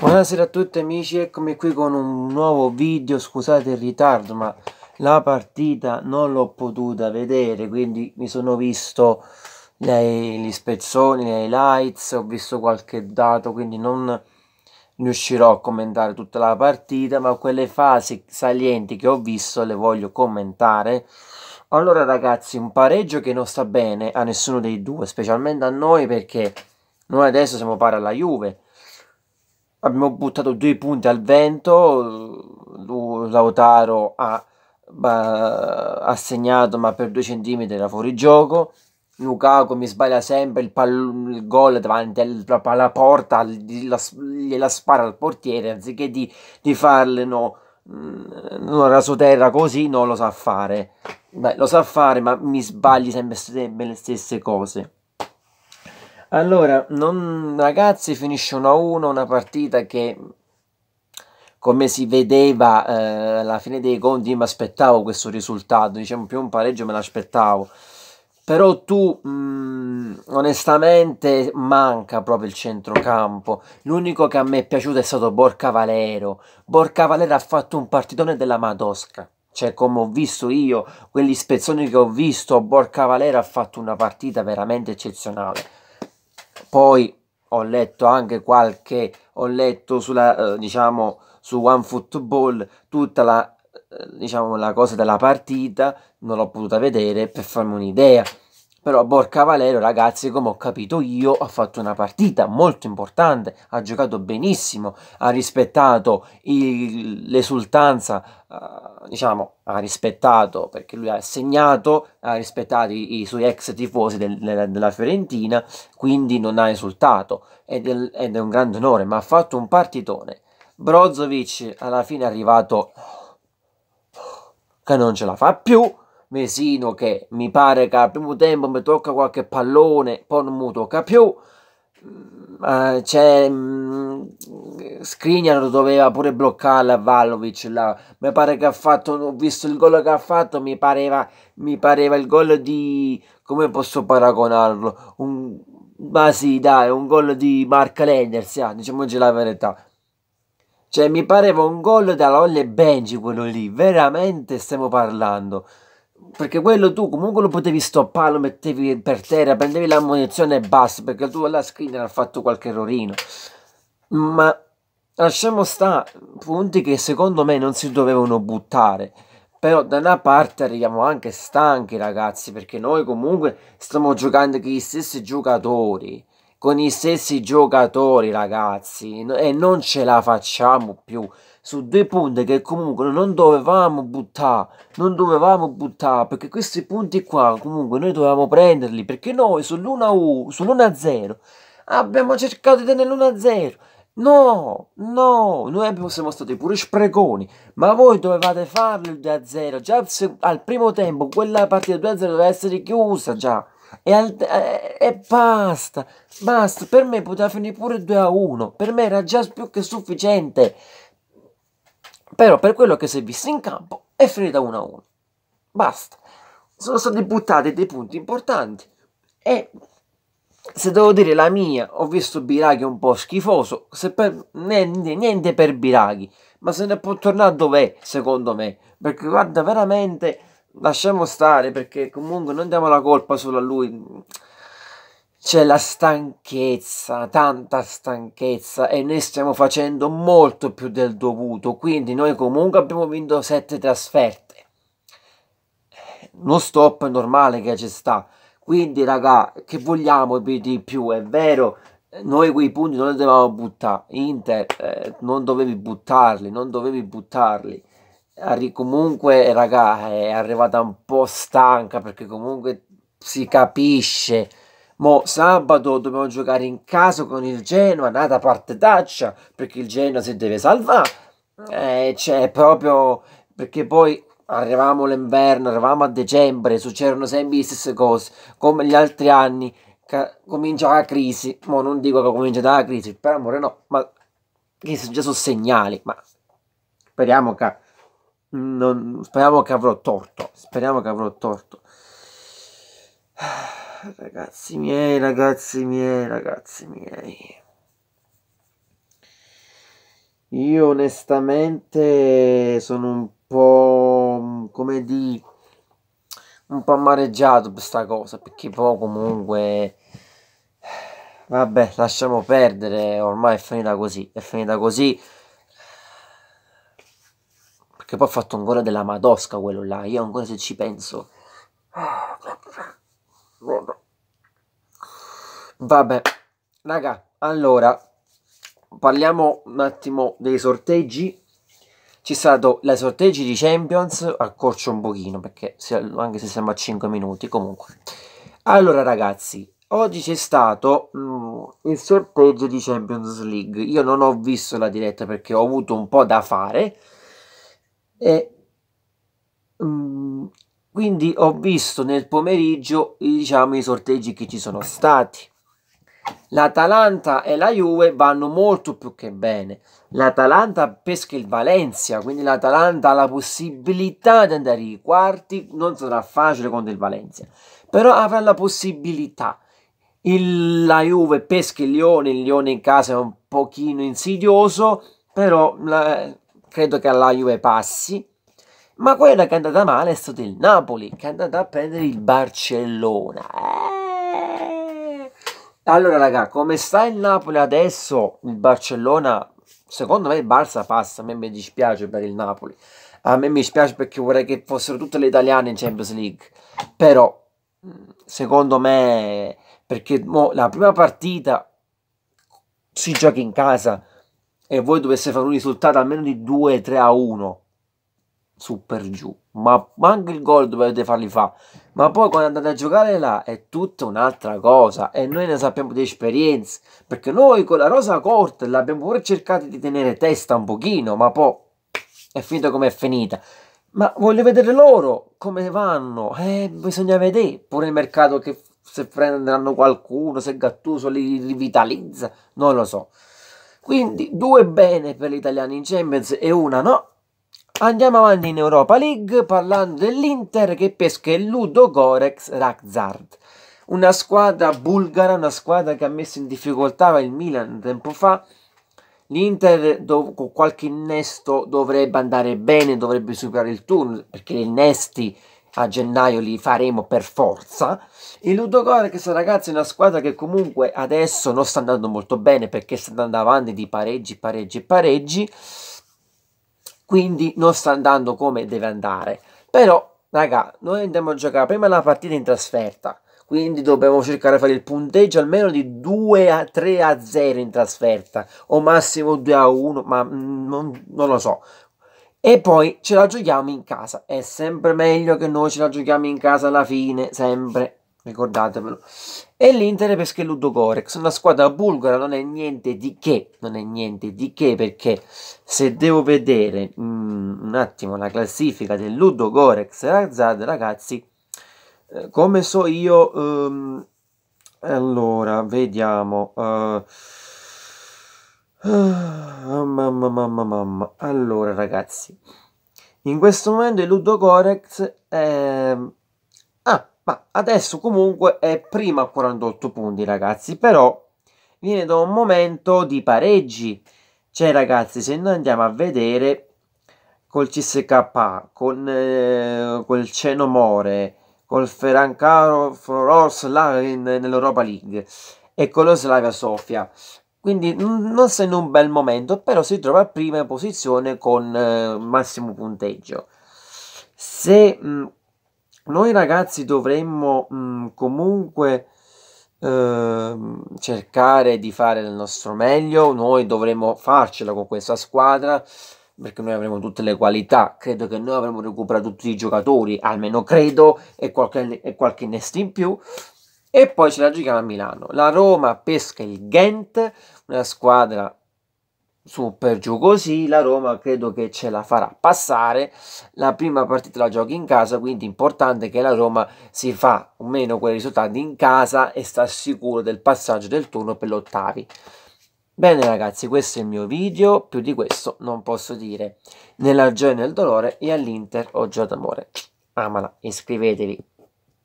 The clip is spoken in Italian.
Buonasera a tutti amici, eccomi qui con un nuovo video, scusate il ritardo ma la partita non l'ho potuta vedere quindi mi sono visto le, gli spezzoni, le highlights, ho visto qualche dato quindi non riuscirò a commentare tutta la partita ma quelle fasi salienti che ho visto le voglio commentare allora ragazzi un pareggio che non sta bene a nessuno dei due specialmente a noi perché noi adesso siamo pari alla Juve abbiamo buttato due punti al vento, Lautaro ha, ha segnato ma per due centimetri era fuori gioco, Lukaku mi sbaglia sempre il, pall- il gol davanti alla, porta, gliela, gliela spara al portiere anziché di, di farle no, mm, non terra così, non lo sa fare. Beh, lo sa fare ma mi sbagli sempre, sempre le stesse cose. Allora, non, ragazzi, finisce 1-1, una partita che come si vedeva eh, alla fine dei conti, io mi aspettavo questo risultato, diciamo più un pareggio me l'aspettavo. Però tu, mh, mm, onestamente, manca proprio il centrocampo. L'unico che a me è piaciuto è stato Borca Valero. Borca Valero ha fatto un partitone della Madosca. Cioè, come ho visto io, quegli spezzoni che ho visto, Borca Valero ha fatto una partita veramente eccezionale poi ho letto anche qualche, ho letto sulla, eh, diciamo, su One Football tutta la, eh, diciamo, la cosa della partita, non l'ho potuta vedere per farmi un'idea però Borca Valero ragazzi come ho capito io ha fatto una partita molto importante ha giocato benissimo ha rispettato l'esultanza eh, diciamo ha rispettato perché lui ha segnato ha rispettato i, i suoi ex tifosi del, della, della, Fiorentina quindi non ha esultato ed è, ed è un grande onore ma ha fatto un partitone Brozovic alla fine è arrivato che non ce la fa più Mesino che mi pare che al primo tempo mi tocca qualche pallone, poi non mi tocca più. Uh, c'è um, Skriniar doveva pure bloccare a Valovic là. mi pare che ha fatto ho visto il gol che ha fatto mi pareva, mi pareva il gol di come posso paragonarlo un, ma sì dai un gol di Mark Lenders yeah, diciamoci la verità cioè mi pareva un gol da Lolle Benji quello lì veramente stiamo parlando perché quello tu comunque lo potevi stoppare, lo mettevi per terra, prendevi la munizione e basta, perché tu alla screen hai fatto qualche errorino. Ma lasciamo stare punti che secondo me non si dovevano buttare. Però da una parte arriviamo anche stanchi ragazzi, perché noi comunque stiamo giocando con gli stessi giocatori con gli stessi giocatori, ragazzi, e non ce la facciamo più su due punti che comunque non dovevamo buttare, non dovevamo buttare, perché questi punti qua comunque noi dovevamo prenderli, perché noi sull'1-1, sull'1-0 abbiamo cercato di tenere l'1-0. No, no, noi abbiamo, siamo stati pure spreconi, ma voi dovevate farlo il 2-0, già al primo tempo quella partita 2-0 doveva essere chiusa già. E, al, eh, e, basta, basta. Per me poteva finire pure 2 a 1. Per me era già più che sufficiente. Però per quello che si è visto in campo è finita 1 a 1. Basta. Sono stati buttati dei punti importanti. E se devo dire la mia, ho visto Biraghi un po' schifoso. Per, niente, niente per Biraghi. Ma se ne può tornare dov'è, secondo me. Perché guarda veramente lasciamo stare perché comunque non diamo la colpa solo a lui. C'è la stanchezza, tanta stanchezza e noi stiamo facendo molto più del dovuto, quindi noi comunque abbiamo vinto sette trasferte. Non stop è normale che ci sta. Quindi raga, che vogliamo di più? È vero, noi quei punti non li dovevamo buttare. Inter, eh, non dovevi buttarli, non dovevi buttarli comunque raga è arrivata un po' stanca perché comunque si capisce. Mo sabato dobbiamo giocare in casa con il Genoa, nata parte partitaccia, perché il Genoa si deve salvare. Eh, cioè, proprio perché poi arrivavamo l'inverno, arrivavamo a dicembre, succedono sempre le stesse cose, come gli altri anni, comincia la crisi. Mo non dico che comincia dalla crisi, per amore no, ma che già sono segnali, ma speriamo che non, speriamo che avrò torto. Speriamo che avrò torto. Ragazzi miei, ragazzi miei, ragazzi miei. Io onestamente sono un po' come di un po' amareggiato per sta cosa perché poi comunque vabbè lasciamo perdere ormai è finita così è finita così che poi ha fatto un gol della Madosca quello là. Io ancora se ci penso. Vabbè, raga, allora parliamo un attimo dei sorteggi. C'è stato i sorteggi di Champions, accorcio un pochino perché anche se siamo a 5 minuti comunque. Allora ragazzi, oggi c'è stato mh, mm, il sorteggio di Champions League. Io non ho visto la diretta perché ho avuto un po' da fare e mh, mm, quindi ho visto nel pomeriggio diciamo, i sorteggi che ci sono stati. L'Atalanta e la Juve vanno molto più che bene. L'Atalanta pesca il Valencia, quindi l'Atalanta ha la possibilità di andare ai quarti, non sarà facile contro il Valencia, però avrà la possibilità. Il, la Juve pesca il Lione, il Lione in casa è un pochino insidioso, però la, credo che alla Juve passi, ma quella che è andata male è stato il Napoli, che è andato a prendere il Barcellona. Eh. Allora, raga, come sta il Napoli adesso? Il Barcellona, secondo me il Barça passa, a me mi dispiace per il Napoli. A me mi dispiace perché vorrei che fossero tutte le italiane in Champions League. Però, secondo me, perché la prima partita si gioca in casa, e voi dovesse fare un risultato almeno di 2-3 a 1 su per giù, ma, ma anche il gol dovete farli fare Ma poi quando andate a giocare là è tutta un'altra cosa e noi ne sappiamo di esperienze, perché noi con la rosa corta l'abbiamo pure cercato di tenere testa un pochino, ma poi è finita come è finita. Ma voglio vedere loro come vanno, eh, bisogna vedere pure il mercato che se prenderanno qualcuno, se Gattuso li rivitalizza, non lo so. Quindi due bene per gli italiani in Champions e una no. Andiamo avanti in Europa League parlando dell'Inter che pesca il Ludo Gorex Rakzard. Una squadra bulgara, una squadra che ha messo in difficoltà il Milan tempo fa. L'Inter con qualche innesto dovrebbe andare bene, dovrebbe superare il turno perché gli innesti a gennaio li faremo per forza. Il Ludogore, che ragazzi è una squadra che comunque adesso non sta andando molto bene perché sta andando avanti di pareggi, pareggi e pareggi, quindi non sta andando come deve andare. Però, raga, noi andiamo a giocare prima la partita in trasferta, quindi dobbiamo cercare di fare il punteggio almeno di 2 a 3 a 0 in trasferta, o massimo 2 a 1, ma mm, non, non lo so. E poi ce la giochiamo in casa. È sempre meglio che noi ce la giochiamo in casa alla fine, sempre. Ricordatevelo. E l'Inter pesca Gorex, una squadra bulgara, non è niente di che, non è niente di che perché se devo vedere mh, mm, un attimo la classifica del Ludo Ludogorex Razad, ragazzi, eh, come so io, ehm, allora vediamo. Eh, Ah, mamma, mamma, mamma. Allora, ragazzi, in questo momento il Ludo Corex è... Ah, ma adesso comunque è prima a 48 punti, ragazzi, però viene da un momento di pareggi. Cioè, ragazzi, se noi andiamo a vedere col CSK, con eh, col Cenomore, col Ferrancaro Froros là in, nell'Europa League e con lo Slavia Sofia, quindi non se in un bel momento, però si trova a prima posizione con eh, massimo punteggio. Se mh, mm, noi ragazzi dovremmo mh, mm, comunque eh, cercare di fare il nostro meglio, noi dovremmo farcela con questa squadra perché noi avremo tutte le qualità, credo che noi avremo recuperato tutti i giocatori, almeno credo, e qualche, e qualche in più, e poi ce la giochiamo a Milano. La Roma pesca il Ghent, una squadra super giù così. La Roma credo che ce la farà passare. La prima partita la giochi in casa, quindi è importante che la Roma si fa o meno quei risultati in casa e sta sicuro del passaggio del turno per l'ottavi. Bene ragazzi, questo è il mio video, più di questo non posso dire. Nella gioia e nel dolore e all'Inter ho già d'amore. Amala, iscrivetevi.